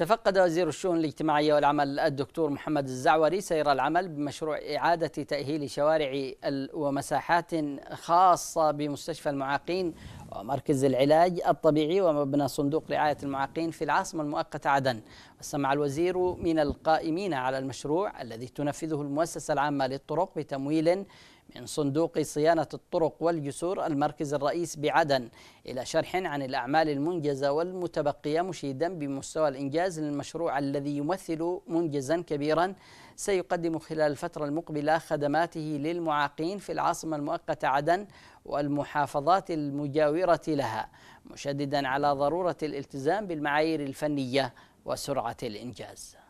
تفقد وزير الشؤون الاجتماعية والعمل الدكتور محمد الزعوري سير العمل بمشروع إعادة تأهيل شوارع ومساحات خاصة بمستشفى المعاقين ومركز العلاج الطبيعي ومبنى صندوق رعاية المعاقين في العاصمة المؤقتة عدن سمع الوزير من القائمين على المشروع الذي تنفذه المؤسسة العامة للطرق بتمويل من صندوق صيانة الطرق والجسور المركز الرئيس بعدن إلى شرح عن الأعمال المنجزة والمتبقية مشيدا بمستوى الإنجاز للمشروع الذي يمثل منجزا كبيرا سيقدم خلال الفترة المقبلة خدماته للمعاقين في العاصمة المؤقتة عدن والمحافظات المجاورة لها مشددا على ضرورة الالتزام بالمعايير الفنية وسرعة الإنجاز